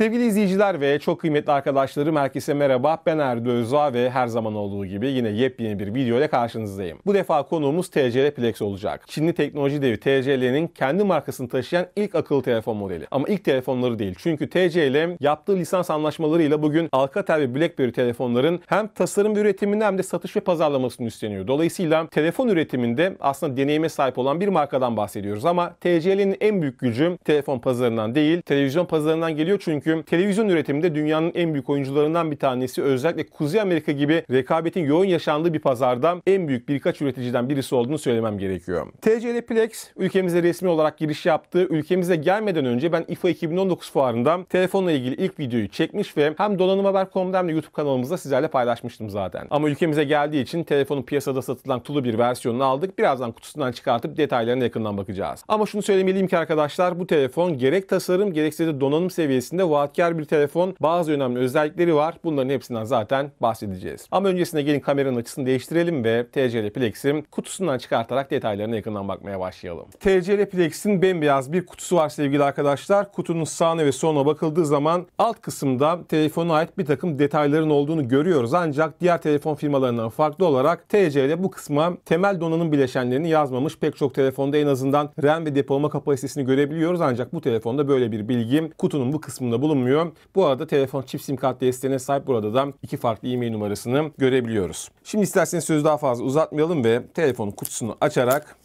Sevgili izleyiciler ve çok kıymetli arkadaşlarım herkese merhaba. Ben Erdo Özva ve her zaman olduğu gibi yine yepyeni bir video ile karşınızdayım. Bu defa konuğumuz TCL Plex olacak. Çinli teknoloji devi TCL'nin kendi markasını taşıyan ilk akıllı telefon modeli. Ama ilk telefonları değil. Çünkü TCL yaptığı lisans anlaşmalarıyla bugün Alcatel ve BlackBerry telefonların hem tasarım ve üretimini hem de satış ve pazarlamasını üstleniyor. Dolayısıyla telefon üretiminde aslında deneyime sahip olan bir markadan bahsediyoruz ama TCL'nin en büyük gücü telefon pazarından değil, televizyon pazarından geliyor çünkü çünkü televizyon üretiminde dünyanın en büyük oyuncularından bir tanesi. Özellikle Kuzey Amerika gibi rekabetin yoğun yaşandığı bir pazarda en büyük birkaç üreticiden birisi olduğunu söylemem gerekiyor. TCL Plex ülkemize resmi olarak giriş yaptı. Ülkemize gelmeden önce ben IFA 2019 fuarında telefonla ilgili ilk videoyu çekmiş ve hem donanımhaber.com'da hem de YouTube kanalımızda sizlerle paylaşmıştım zaten. Ama ülkemize geldiği için telefonun piyasada satılan tulu bir versiyonunu aldık. Birazdan kutusundan çıkartıp detaylarına yakından bakacağız. Ama şunu söylemeliyim ki arkadaşlar bu telefon gerek tasarım gerekse de donanım seviyesinde var defaatkar bir telefon. Bazı önemli özellikleri var. Bunların hepsinden zaten bahsedeceğiz. Ama öncesinde gelin kameranın açısını değiştirelim ve TCL Plex'in kutusundan çıkartarak detaylarına yakından bakmaya başlayalım. TCL Plex'in bembeyaz bir kutusu var sevgili arkadaşlar. Kutunun sağına ve soluna bakıldığı zaman alt kısımda telefona ait bir takım detayların olduğunu görüyoruz. Ancak diğer telefon firmalarından farklı olarak TCL bu kısma temel donanım bileşenlerini yazmamış. Pek çok telefonda en azından RAM ve depolama kapasitesini görebiliyoruz. Ancak bu telefonda böyle bir bilgi kutunun bu kısmında bulunmuyor. Bu arada telefon çift sim kart desteğine sahip burada da iki farklı e-mail numarasını görebiliyoruz. Şimdi isterseniz sözü daha fazla uzatmayalım ve telefonun kutusunu açarak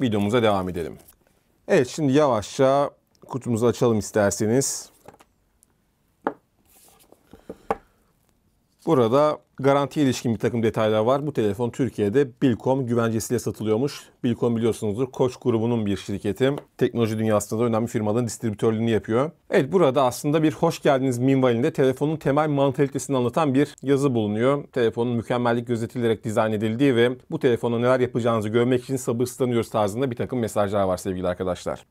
videomuza devam edelim. Evet şimdi yavaşça kutumuzu açalım isterseniz. Burada garantiye ilişkin bir takım detaylar var. Bu telefon Türkiye'de Bilkom güvencesiyle satılıyormuş. Bilkom biliyorsunuzdur Koç grubunun bir şirketi. Teknoloji dünyasında da önemli firmaların distribütörlüğünü yapıyor. Evet burada aslında bir hoş geldiniz minvalinde telefonun temel mantalitesini anlatan bir yazı bulunuyor. Telefonun mükemmellik gözetilerek dizayn edildiği ve bu telefona neler yapacağınızı görmek için sabırsızlanıyoruz tarzında bir takım mesajlar var sevgili arkadaşlar.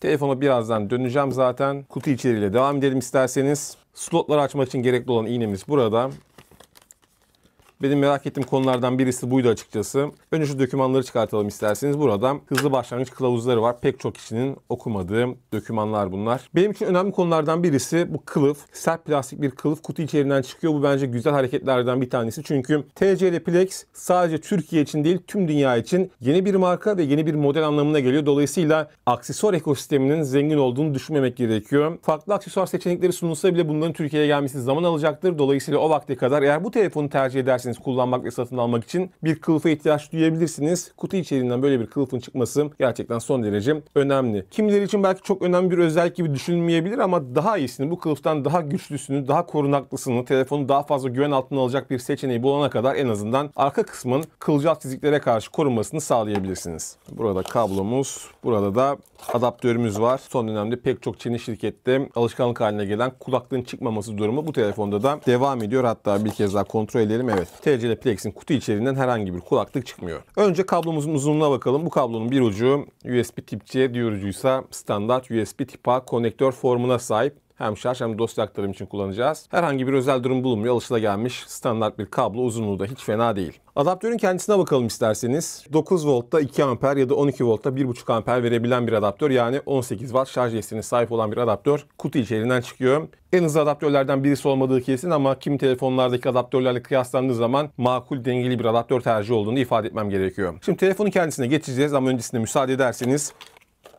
Telefona birazdan döneceğim zaten. Kutu içeriğiyle devam edelim isterseniz. Slotları açmak için gerekli olan iğnemiz burada. Benim merak ettiğim konulardan birisi buydu açıkçası. Önce şu dokümanları çıkartalım isterseniz. Burada hızlı başlangıç kılavuzları var. Pek çok kişinin okumadığı dokümanlar bunlar. Benim için önemli konulardan birisi bu kılıf. Sert plastik bir kılıf kutu içeriğinden çıkıyor. Bu bence güzel hareketlerden bir tanesi. Çünkü TCL Plex sadece Türkiye için değil tüm dünya için yeni bir marka ve yeni bir model anlamına geliyor. Dolayısıyla aksesuar ekosisteminin zengin olduğunu düşünmemek gerekiyor. Farklı aksesuar seçenekleri sunulsa bile bunların Türkiye'ye gelmesi zaman alacaktır. Dolayısıyla o vakte kadar eğer bu telefonu tercih ederseniz isterseniz kullanmak ve satın almak için bir kılıfa ihtiyaç duyabilirsiniz. Kutu içeriğinden böyle bir kılıfın çıkması gerçekten son derece önemli. Kimileri için belki çok önemli bir özellik gibi düşünülmeyebilir ama daha iyisini bu kılıftan daha güçlüsünü, daha korunaklısını, telefonu daha fazla güven altına alacak bir seçeneği bulana kadar en azından arka kısmın kılcal çiziklere karşı korunmasını sağlayabilirsiniz. Burada kablomuz, burada da adaptörümüz var. Son dönemde pek çok Çinli şirkette alışkanlık haline gelen kulaklığın çıkmaması durumu bu telefonda da devam ediyor. Hatta bir kez daha kontrol edelim. Evet TCL Plex'in kutu içeriğinden herhangi bir kulaklık çıkmıyor. Önce kablomuzun uzunluğuna bakalım. Bu kablonun bir ucu USB Tip C, diyorucuysa standart USB Tip A konnektör formuna sahip hem şarj hem dosya aktarım için kullanacağız. Herhangi bir özel durum bulunmuyor. gelmiş standart bir kablo uzunluğu da hiç fena değil. Adaptörün kendisine bakalım isterseniz. 9 voltta 2 amper ya da 12 voltta 1,5 amper verebilen bir adaptör yani 18 watt şarj yesine sahip olan bir adaptör kutu içeriğinden çıkıyor. En hızlı adaptörlerden birisi olmadığı kesin ama kim telefonlardaki adaptörlerle kıyaslandığı zaman makul dengeli bir adaptör tercih olduğunu ifade etmem gerekiyor. Şimdi telefonun kendisine geçeceğiz ama öncesinde müsaade ederseniz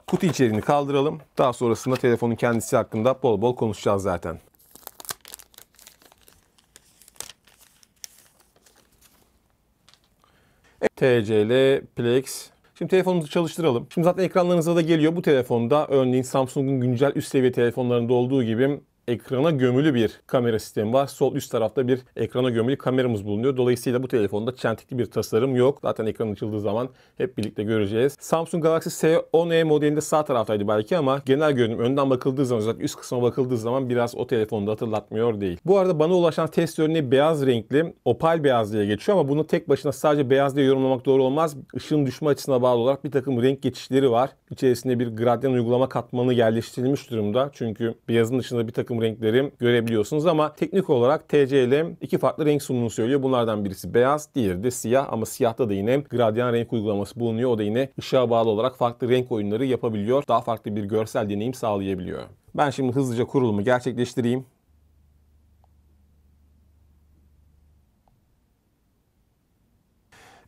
Kutu içeriğini kaldıralım. Daha sonrasında telefonun kendisi hakkında bol bol konuşacağız zaten. TCL, Plex. Şimdi telefonumuzu çalıştıralım. Şimdi zaten ekranlarınıza da geliyor. Bu telefonda örneğin Samsung'un güncel üst seviye telefonlarında olduğu gibi ekrana gömülü bir kamera sistemi var. Sol üst tarafta bir ekrana gömülü kameramız bulunuyor. Dolayısıyla bu telefonda çentikli bir tasarım yok. Zaten ekran açıldığı zaman hep birlikte göreceğiz. Samsung Galaxy S10e modelinde sağ taraftaydı belki ama genel görünüm önden bakıldığı zaman özellikle üst kısma bakıldığı zaman biraz o telefonu da hatırlatmıyor değil. Bu arada bana ulaşan test örneği beyaz renkli opal beyaz diye geçiyor ama bunu tek başına sadece beyaz diye yorumlamak doğru olmaz. Işığın düşme açısına bağlı olarak bir takım renk geçişleri var. İçerisinde bir gradyan uygulama katmanı yerleştirilmiş durumda. Çünkü beyazın dışında bir takım sunum renkleri görebiliyorsunuz ama teknik olarak TCL iki farklı renk sunumunu söylüyor. Bunlardan birisi beyaz, diğeri de siyah ama siyahta da yine gradyan renk uygulaması bulunuyor. O da yine ışığa bağlı olarak farklı renk oyunları yapabiliyor. Daha farklı bir görsel deneyim sağlayabiliyor. Ben şimdi hızlıca kurulumu gerçekleştireyim.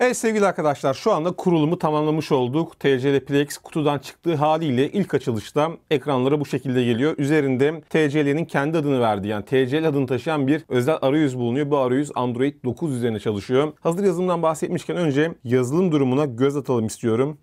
Evet sevgili arkadaşlar şu anda kurulumu tamamlamış olduk. TCL Plex kutudan çıktığı haliyle ilk açılışta ekranlara bu şekilde geliyor. Üzerinde TCL'nin kendi adını verdi yani TCL adını taşıyan bir özel arayüz bulunuyor. Bu arayüz Android 9 üzerine çalışıyor. Hazır yazılımdan bahsetmişken önce yazılım durumuna göz atalım istiyorum.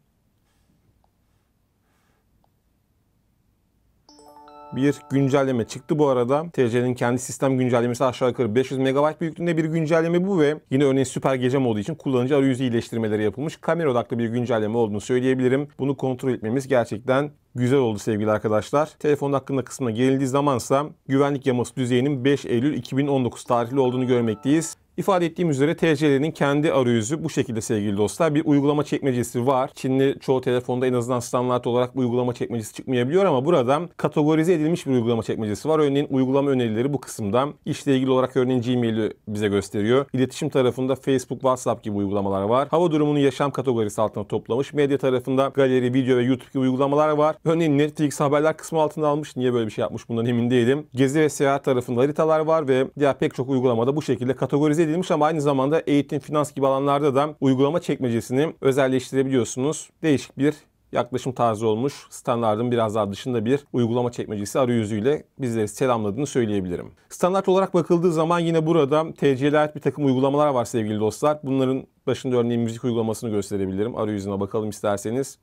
bir güncelleme çıktı bu arada. TC'nin kendi sistem güncellemesi aşağı yukarı 500 MB büyüklüğünde bir güncelleme bu ve yine örneğin süper gece modu için kullanıcı arayüzü iyileştirmeleri yapılmış. Kamera odaklı bir güncelleme olduğunu söyleyebilirim. Bunu kontrol etmemiz gerçekten güzel oldu sevgili arkadaşlar. Telefon hakkında kısmına gelindiği zamansa güvenlik yaması düzeyinin 5 Eylül 2019 tarihli olduğunu görmekteyiz. İfade ettiğim üzere TCL'nin kendi arayüzü bu şekilde sevgili dostlar. Bir uygulama çekmecesi var. Çinli çoğu telefonda en azından standart olarak uygulama çekmecesi çıkmayabiliyor ama burada kategorize edilmiş bir uygulama çekmecesi var. Örneğin uygulama önerileri bu kısımda. İşle ilgili olarak örneğin Gmail'i bize gösteriyor. İletişim tarafında Facebook, WhatsApp gibi uygulamalar var. Hava durumunu yaşam kategorisi altına toplamış. Medya tarafında galeri, video ve YouTube gibi uygulamalar var. Örneğin Netflix haberler kısmı altına almış. Niye böyle bir şey yapmış bundan emin değilim. Gezi ve seyahat tarafında haritalar var ve diğer pek çok uygulamada bu şekilde kategorize edilmiş ama aynı zamanda eğitim, finans gibi alanlarda da uygulama çekmecesini özelleştirebiliyorsunuz. Değişik bir yaklaşım tarzı olmuş. Standartın biraz daha dışında bir uygulama çekmecesi arayüzüyle bizleri selamladığını söyleyebilirim. Standart olarak bakıldığı zaman yine burada TC'ye bir takım uygulamalar var sevgili dostlar. Bunların başında örneğin müzik uygulamasını gösterebilirim. Arayüzüne bakalım isterseniz.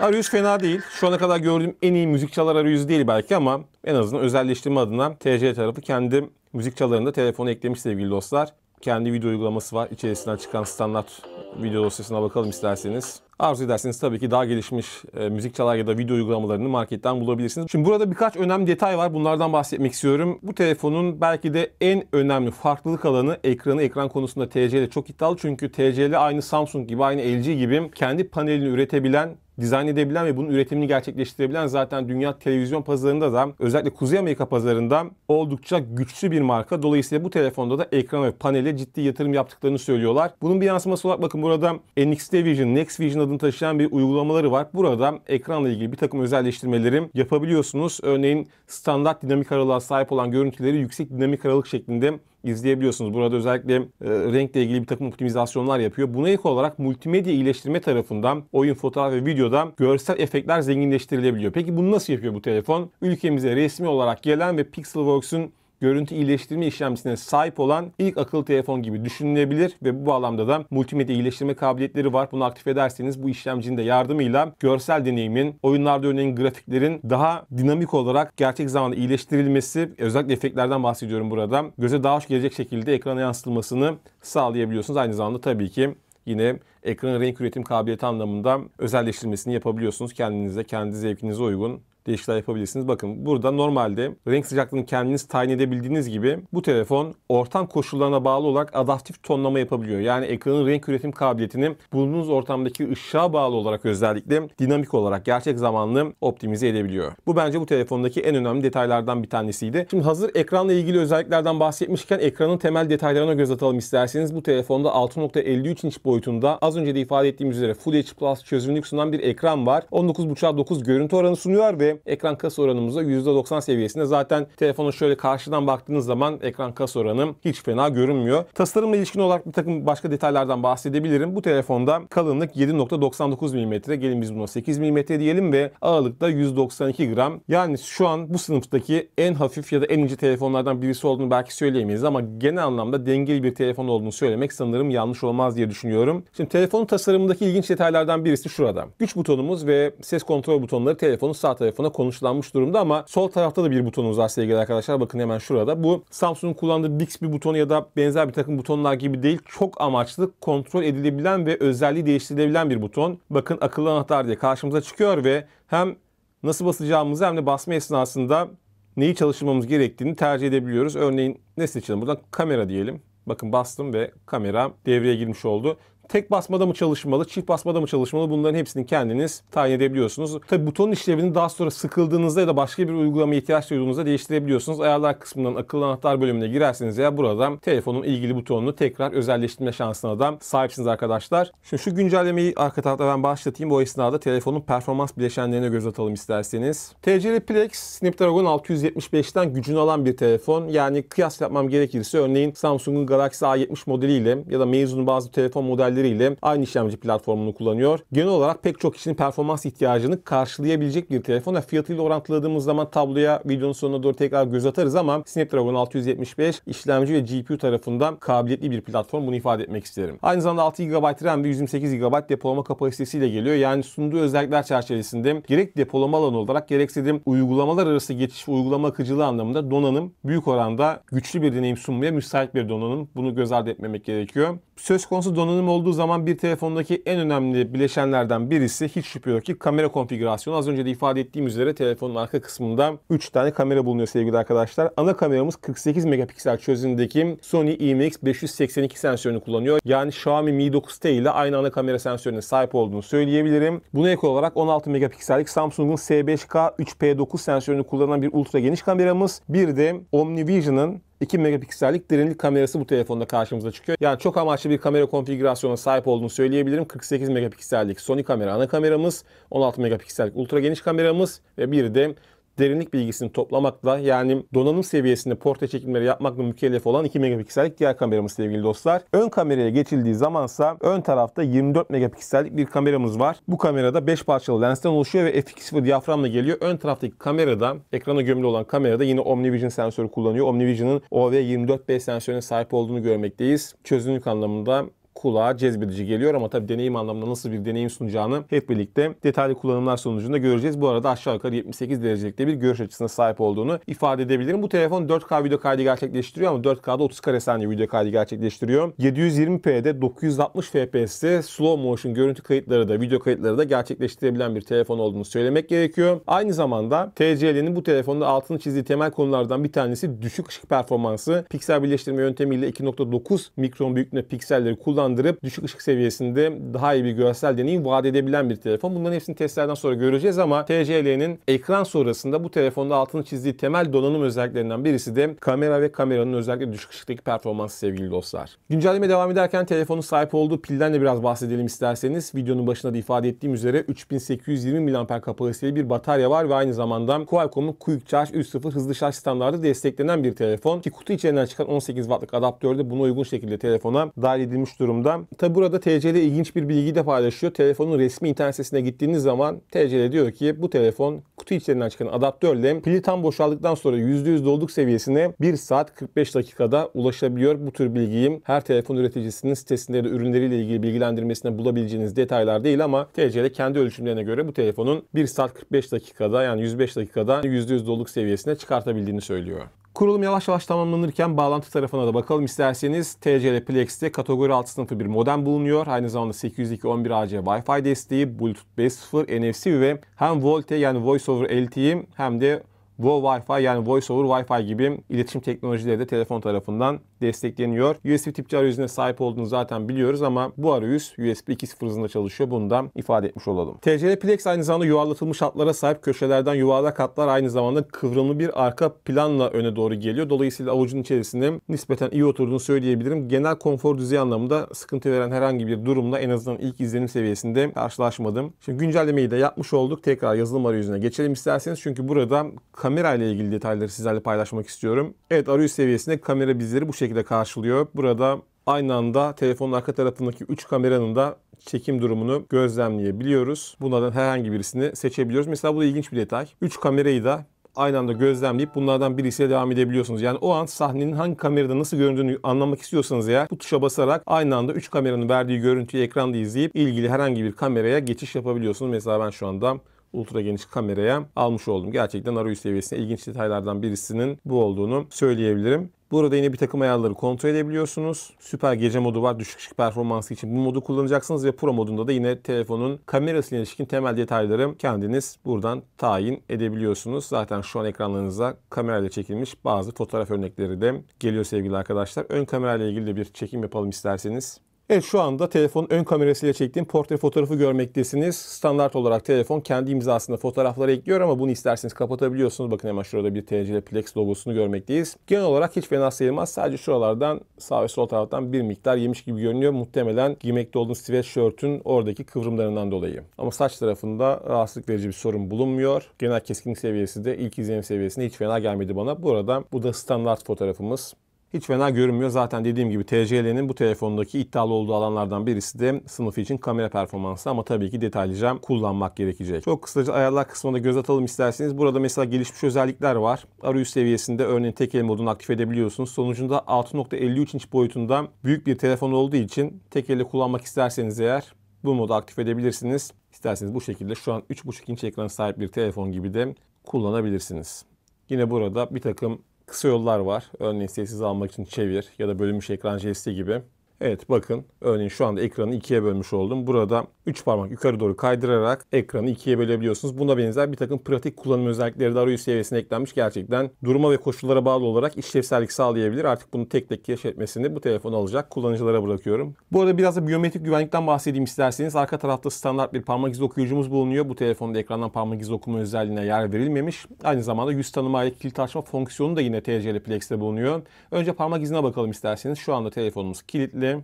Arayüz fena değil. Şu ana kadar gördüğüm en iyi müzikçalar arayüzü değil belki ama en azından özelleştirme adına TC tarafı kendi müzik çalarında telefonu eklemiş sevgili dostlar. Kendi video uygulaması var. İçerisinden çıkan standart video dosyasına bakalım isterseniz. Arzu ederseniz tabii ki daha gelişmiş e, müzik ya da video uygulamalarını marketten bulabilirsiniz. Şimdi burada birkaç önemli detay var. Bunlardan bahsetmek istiyorum. Bu telefonun belki de en önemli farklılık alanı ekranı. Ekran konusunda TCL çok iddialı çünkü TCL aynı Samsung gibi, aynı LG gibi kendi panelini üretebilen dizayn edebilen ve bunun üretimini gerçekleştirebilen zaten dünya televizyon pazarında da özellikle Kuzey Amerika pazarında oldukça güçlü bir marka. Dolayısıyla bu telefonda da ekran ve panele ciddi yatırım yaptıklarını söylüyorlar. Bunun bir yansıması olarak bakın burada NXT Vision, Next Vision adını taşıyan bir uygulamaları var. Burada ekranla ilgili bir takım özelleştirmeleri yapabiliyorsunuz. Örneğin standart dinamik aralığa sahip olan görüntüleri yüksek dinamik aralık şeklinde izleyebiliyorsunuz. Burada özellikle e, renkle ilgili bir takım optimizasyonlar yapıyor. Buna ilk olarak multimedya iyileştirme tarafından oyun, fotoğraf ve videoda görsel efektler zenginleştirilebiliyor. Peki bunu nasıl yapıyor bu telefon? Ülkemize resmi olarak gelen ve Pixelworks'un görüntü iyileştirme işlemcisine sahip olan ilk akıllı telefon gibi düşünülebilir ve bu bağlamda da multimedya iyileştirme kabiliyetleri var. Bunu aktif ederseniz bu işlemcinin de yardımıyla görsel deneyimin, oyunlarda örneğin grafiklerin daha dinamik olarak gerçek zamanda iyileştirilmesi, özellikle efektlerden bahsediyorum burada, göze daha hoş gelecek şekilde ekrana yansıtılmasını sağlayabiliyorsunuz. Aynı zamanda tabii ki yine ekranın renk üretim kabiliyeti anlamında özelleştirmesini yapabiliyorsunuz. Kendinize, kendi zevkinize uygun değişiklikler yapabilirsiniz. Bakın burada normalde renk sıcaklığını kendiniz tayin edebildiğiniz gibi bu telefon ortam koşullarına bağlı olarak adaptif tonlama yapabiliyor. Yani ekranın renk üretim kabiliyetini bulunduğunuz ortamdaki ışığa bağlı olarak özellikle dinamik olarak gerçek zamanlı optimize edebiliyor. Bu bence bu telefondaki en önemli detaylardan bir tanesiydi. Şimdi hazır ekranla ilgili özelliklerden bahsetmişken ekranın temel detaylarına göz atalım isterseniz. Bu telefonda 6.53 inç boyutunda az önce de ifade ettiğim üzere Full HD Plus çözünürlük sunan bir ekran var. 19.5'a 9 görüntü oranı sunuyor ve ekran kas oranımız da %90 seviyesinde. Zaten telefonu şöyle karşıdan baktığınız zaman ekran kas oranı hiç fena görünmüyor. Tasarımla ilişkin olarak bir takım başka detaylardan bahsedebilirim. Bu telefonda kalınlık 7.99 mm. Gelin biz buna 8 mm diyelim ve ağırlık da 192 gram. Yani şu an bu sınıftaki en hafif ya da en ince telefonlardan birisi olduğunu belki söyleyemeyiz ama genel anlamda dengeli bir telefon olduğunu söylemek sanırım yanlış olmaz diye düşünüyorum. Şimdi telefonun tasarımındaki ilginç detaylardan birisi şurada. Güç butonumuz ve ses kontrol butonları telefonun sağ tarafında buna konuşlanmış durumda ama sol tarafta da bir butonumuz var sevgili arkadaşlar. Bakın hemen şurada. Bu Samsung'un kullandığı Bixby butonu ya da benzer bir takım butonlar gibi değil. Çok amaçlı kontrol edilebilen ve özelliği değiştirilebilen bir buton. Bakın akıllı anahtar diye karşımıza çıkıyor ve hem nasıl basacağımızı hem de basma esnasında neyi çalıştırmamız gerektiğini tercih edebiliyoruz. Örneğin ne seçelim? Buradan kamera diyelim. Bakın bastım ve kamera devreye girmiş oldu. Tek basmada mı çalışmalı, çift basmada mı çalışmalı bunların hepsini kendiniz tayin edebiliyorsunuz. Tabi buton işlevini daha sonra sıkıldığınızda ya da başka bir uygulamaya ihtiyaç duyduğunuzda değiştirebiliyorsunuz. Ayarlar kısmından akıllı anahtar bölümüne girerseniz ya buradan telefonun ilgili butonunu tekrar özelleştirme şansına da sahipsiniz arkadaşlar. Şimdi şu güncellemeyi arka tarafta ben başlatayım. Bu esnada telefonun performans bileşenlerine göz atalım isterseniz. TCL Plex Snapdragon 675'ten gücünü alan bir telefon. Yani kıyas yapmam gerekirse örneğin Samsung'un Galaxy A70 modeliyle ya da Meizu'nun bazı telefon model halleriyle aynı işlemci platformunu kullanıyor. Genel olarak pek çok kişinin performans ihtiyacını karşılayabilecek bir telefon. Fiyatıyla orantıladığımız zaman tabloya videonun sonuna doğru tekrar göz atarız ama Snapdragon 675 işlemci ve GPU tarafından kabiliyetli bir platform bunu ifade etmek isterim. Aynı zamanda 6 GB RAM ve 128 GB depolama kapasitesiyle geliyor. Yani sunduğu özellikler çerçevesinde gerek depolama alanı olarak gerekse de uygulamalar arası geçiş ve uygulama akıcılığı anlamında donanım büyük oranda güçlü bir deneyim sunmaya müsait bir donanım. Bunu göz ardı etmemek gerekiyor. Söz konusu donanım olduğu olduğu zaman bir telefondaki en önemli bileşenlerden birisi hiç şüphe yok ki kamera konfigürasyonu. Az önce de ifade ettiğim üzere telefonun arka kısmında 3 tane kamera bulunuyor sevgili arkadaşlar. Ana kameramız 48 megapiksel çözünürlüğündeki Sony e IMX582 sensörünü kullanıyor. Yani Xiaomi Mi 9T ile aynı ana kamera sensörüne sahip olduğunu söyleyebilirim. Buna ek olarak 16 megapiksellik Samsung'un S5K 3P9 sensörünü kullanan bir ultra geniş kameramız. Bir de OmniVision'ın 2 megapiksellik derinlik kamerası bu telefonda karşımıza çıkıyor. Yani çok amaçlı bir kamera konfigürasyonuna sahip olduğunu söyleyebilirim. 48 megapiksellik Sony kamera ana kameramız, 16 megapiksellik ultra geniş kameramız ve bir de derinlik bilgisini toplamakla yani donanım seviyesinde portre çekimleri yapmakla mükellef olan 2 megapiksellik diğer kameramız sevgili dostlar. Ön kameraya geçildiği zamansa ön tarafta 24 megapiksellik bir kameramız var. Bu kamerada 5 parçalı lensten oluşuyor ve f2.0 diyaframla geliyor. Ön taraftaki kamerada ekrana gömülü olan kamerada yine OmniVision sensörü kullanıyor. OmniVision'ın OV24B sensörüne sahip olduğunu görmekteyiz. Çözünürlük anlamında kulağa cezbedici geliyor ama tabii deneyim anlamında nasıl bir deneyim sunacağını hep birlikte detaylı kullanımlar sonucunda göreceğiz. Bu arada aşağı yukarı 78 derecelik bir görüş açısına sahip olduğunu ifade edebilirim. Bu telefon 4K video kaydı gerçekleştiriyor ama 4K'da 30 kare saniye video kaydı gerçekleştiriyor. 720p'de 960 fps'te slow motion görüntü kayıtları da video kayıtları da gerçekleştirebilen bir telefon olduğunu söylemek gerekiyor. Aynı zamanda TCL'nin bu telefonda altını çizdiği temel konulardan bir tanesi düşük ışık performansı. Piksel birleştirme yöntemiyle 2.9 mikron büyüklüğünde pikselleri kullan hızlandırıp düşük ışık seviyesinde daha iyi bir görsel deneyim vaat edebilen bir telefon. Bunların hepsini testlerden sonra göreceğiz ama TCL'nin ekran sonrasında bu telefonda altını çizdiği temel donanım özelliklerinden birisi de kamera ve kameranın özellikle düşük ışıktaki performansı sevgili dostlar. Güncelleme devam ederken telefonun sahip olduğu pilden de biraz bahsedelim isterseniz. Videonun başında da ifade ettiğim üzere 3820 mAh kapasiteli bir batarya var ve aynı zamanda Qualcomm'un Quick Charge 3.0 hızlı şarj standartı desteklenen bir telefon ki kutu içerisinden çıkan 18 wattlık adaptörde buna uygun şekilde telefona dahil edilmiş durum durumda. Tabi burada TCL ilginç bir bilgi de paylaşıyor. Telefonun resmi internet sitesine gittiğiniz zaman TCL diyor ki bu telefon kutu içlerinden çıkan adaptörle pili tam boşaldıktan sonra %100 doluluk seviyesine 1 saat 45 dakikada ulaşabiliyor. Bu tür bilgiyi her telefon üreticisinin sitesinde de ürünleriyle ilgili bilgilendirmesine bulabileceğiniz detaylar değil ama TCL kendi ölçümlerine göre bu telefonun 1 saat 45 dakikada yani 105 dakikada %100 doluluk seviyesine çıkartabildiğini söylüyor. Kurulum yavaş yavaş tamamlanırken bağlantı tarafına da bakalım isterseniz. TCL Plex'te kategori alt sınıfı bir modem bulunuyor. Aynı zamanda 802.11ac Wi-Fi desteği, Bluetooth 5.0, NFC ve hem VoLTE yani Voice over LTE hem de Wo Wi-Fi yani Voice over Wi-Fi gibi iletişim teknolojileri de telefon tarafından destekleniyor. USB tip C arayüzüne sahip olduğunu zaten biliyoruz ama bu arayüz USB 2.0 hızında çalışıyor. Bunu da ifade etmiş olalım. TCL Plex aynı zamanda yuvarlatılmış hatlara sahip köşelerden yuvarlak hatlar aynı zamanda kıvrımlı bir arka planla öne doğru geliyor. Dolayısıyla avucun içerisinde nispeten iyi oturduğunu söyleyebilirim. Genel konfor düzeyi anlamında sıkıntı veren herhangi bir durumla en azından ilk izlenim seviyesinde karşılaşmadım. Şimdi güncellemeyi de yapmış olduk. Tekrar yazılım arayüzüne geçelim isterseniz. Çünkü burada kamera ile ilgili detayları sizlerle paylaşmak istiyorum. Evet arayüz seviyesinde kamera bizleri bu şekilde karşılıyor. Burada aynı anda telefonun arka tarafındaki 3 kameranın da çekim durumunu gözlemleyebiliyoruz. Bunlardan herhangi birisini seçebiliyoruz. Mesela bu da ilginç bir detay. 3 kamerayı da aynı anda gözlemleyip bunlardan birisiyle devam edebiliyorsunuz. Yani o an sahnenin hangi kamerada nasıl göründüğünü anlamak istiyorsanız eğer bu tuşa basarak aynı anda 3 kameranın verdiği görüntüyü ekranda izleyip ilgili herhangi bir kameraya geçiş yapabiliyorsunuz. Mesela ben şu anda ultra geniş kameraya almış oldum. Gerçekten arayüz seviyesinde ilginç detaylardan birisinin bu olduğunu söyleyebilirim. Burada yine bir takım ayarları kontrol edebiliyorsunuz. Süper gece modu var. Düşük ışık performansı için bu modu kullanacaksınız ve Pro modunda da yine telefonun kamerasıyla ilişkin temel detayları kendiniz buradan tayin edebiliyorsunuz. Zaten şu an ekranlarınıza kamerayla çekilmiş bazı fotoğraf örnekleri de geliyor sevgili arkadaşlar. Ön kamerayla ilgili de bir çekim yapalım isterseniz. Evet şu anda telefonun ön kamerasıyla çektiğim portre fotoğrafı görmektesiniz. Standart olarak telefon kendi imzasında fotoğrafları ekliyor ama bunu isterseniz kapatabiliyorsunuz. Bakın hemen şurada bir TCL Plex logosunu görmekteyiz. Genel olarak hiç fena sayılmaz. Sadece şuralardan sağ ve sol taraftan bir miktar yemiş gibi görünüyor. Muhtemelen giymekte olduğunuz sweatshirt'ün oradaki kıvrımlarından dolayı. Ama saç tarafında rahatsızlık verici bir sorun bulunmuyor. Genel keskinlik seviyesi de ilk izlenim seviyesine hiç fena gelmedi bana. Bu arada bu da standart fotoğrafımız hiç fena görünmüyor. Zaten dediğim gibi TCL'nin bu telefondaki iddialı olduğu alanlardan birisi de sınıfı için kamera performansı ama tabii ki detaylıca kullanmak gerekecek. Çok kısaca ayarlar kısmına göz atalım isterseniz. Burada mesela gelişmiş özellikler var. Arayüz seviyesinde örneğin tek el modunu aktif edebiliyorsunuz. Sonucunda 6.53 inç boyutunda büyük bir telefon olduğu için tek elle kullanmak isterseniz eğer bu modu aktif edebilirsiniz. İsterseniz bu şekilde şu an 3.5 inç ekran sahip bir telefon gibi de kullanabilirsiniz. Yine burada bir takım kısa yollar var. Örneğin sessiz almak için çevir ya da bölünmüş ekran jesti gibi. Evet bakın örneğin şu anda ekranı ikiye bölmüş oldum. Burada 3 parmak yukarı doğru kaydırarak ekranı ikiye bölebiliyorsunuz. Buna benzer bir takım pratik kullanım özellikleri de arayüz seviyesine eklenmiş. Gerçekten duruma ve koşullara bağlı olarak işlevsellik sağlayabilir. Artık bunu tek tek keşfetmesini bu telefon alacak kullanıcılara bırakıyorum. Bu arada biraz da biyometrik güvenlikten bahsedeyim isterseniz. Arka tarafta standart bir parmak izi okuyucumuz bulunuyor. Bu telefonda ekrandan parmak izi okuma özelliğine yer verilmemiş. Aynı zamanda yüz tanıma ile kilit açma fonksiyonu da yine TCL Plex'te bulunuyor. Önce parmak izine bakalım isterseniz. Şu anda telefonumuz kilitli.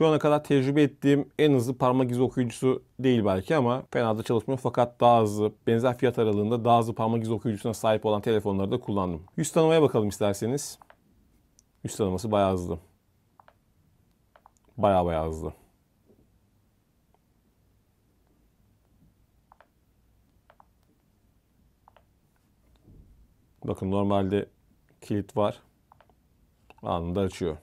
Şu ana kadar tecrübe ettiğim en hızlı parmak izi okuyucusu değil belki ama fena da çalışmıyor fakat daha hızlı, benzer fiyat aralığında daha hızlı parmak izi okuyucusuna sahip olan telefonları da kullandım. Yüz tanımaya bakalım isterseniz. Yüz tanıması bayağı hızlı. Bayağı bayağı hızlı. Bakın normalde kilit var. Anında açıyor.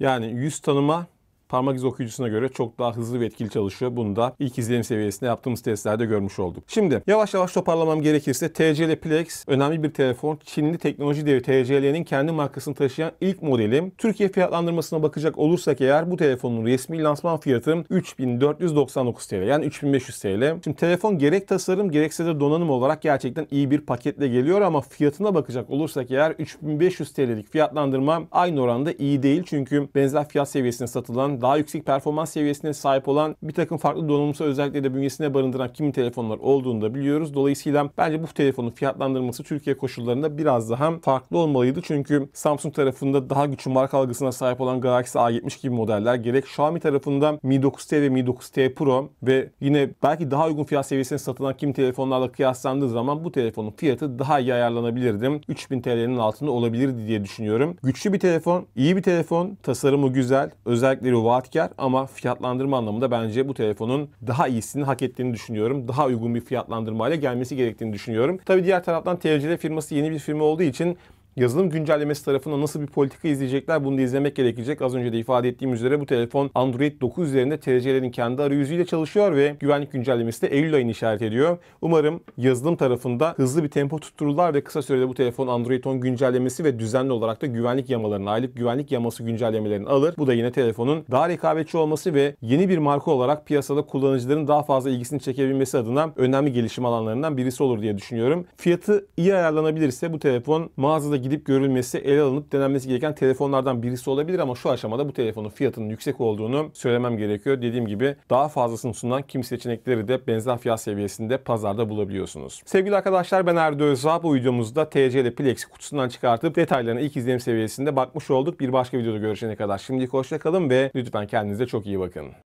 Yani yüz tanıma parmak izi okuyucusuna göre çok daha hızlı ve etkili çalışıyor. Bunu da ilk izlenim seviyesinde yaptığımız testlerde görmüş olduk. Şimdi yavaş yavaş toparlamam gerekirse TCL Plex önemli bir telefon. Çinli teknoloji devi TCL'nin kendi markasını taşıyan ilk modelim. Türkiye fiyatlandırmasına bakacak olursak eğer bu telefonun resmi lansman fiyatı 3499 TL yani 3500 TL. Şimdi telefon gerek tasarım gerekse de donanım olarak gerçekten iyi bir paketle geliyor ama fiyatına bakacak olursak eğer 3500 TL'lik fiyatlandırma aynı oranda iyi değil. Çünkü benzer fiyat seviyesinde satılan daha yüksek performans seviyesine sahip olan bir takım farklı donanımsal özellikleri de bünyesine barındıran kimi telefonlar olduğunu da biliyoruz. Dolayısıyla bence bu telefonun fiyatlandırılması Türkiye koşullarında biraz daha farklı olmalıydı. Çünkü Samsung tarafında daha güçlü marka algısına sahip olan Galaxy A70 gibi modeller gerek Xiaomi tarafında Mi 9T ve Mi 9T Pro ve yine belki daha uygun fiyat seviyesine satılan kimi telefonlarla kıyaslandığı zaman bu telefonun fiyatı daha iyi ayarlanabilirdi. 3000 TL'nin altında olabilirdi diye düşünüyorum. Güçlü bir telefon, iyi bir telefon, tasarımı güzel, özellikleri var vaatkar ama fiyatlandırma anlamında bence bu telefonun daha iyisini hak ettiğini düşünüyorum. Daha uygun bir fiyatlandırmayla gelmesi gerektiğini düşünüyorum. Tabii diğer taraftan TCL firması yeni bir firma olduğu için yazılım güncellemesi tarafında nasıl bir politika izleyecekler bunu da izlemek gerekecek. Az önce de ifade ettiğim üzere bu telefon Android 9 üzerinde TCL'nin kendi arayüzüyle çalışıyor ve güvenlik güncellemesi de Eylül ayını işaret ediyor. Umarım yazılım tarafında hızlı bir tempo tuttururlar ve kısa sürede bu telefon Android 10 güncellemesi ve düzenli olarak da güvenlik yamalarını, aylık güvenlik yaması güncellemelerini alır. Bu da yine telefonun daha rekabetçi olması ve yeni bir marka olarak piyasada kullanıcıların daha fazla ilgisini çekebilmesi adına önemli gelişim alanlarından birisi olur diye düşünüyorum. Fiyatı iyi ayarlanabilirse bu telefon mağazada gidip gidip görülmesi, ele alınıp denenmesi gereken telefonlardan birisi olabilir ama şu aşamada bu telefonun fiyatının yüksek olduğunu söylemem gerekiyor. Dediğim gibi daha fazlasını sunan kim seçenekleri de benzer fiyat seviyesinde pazarda bulabiliyorsunuz. Sevgili arkadaşlar ben Erdo Özra. Bu videomuzda TC ile Plex'i kutusundan çıkartıp detaylarına ilk izlenim seviyesinde bakmış olduk. Bir başka videoda görüşene kadar şimdilik hoşçakalın ve lütfen kendinize çok iyi bakın.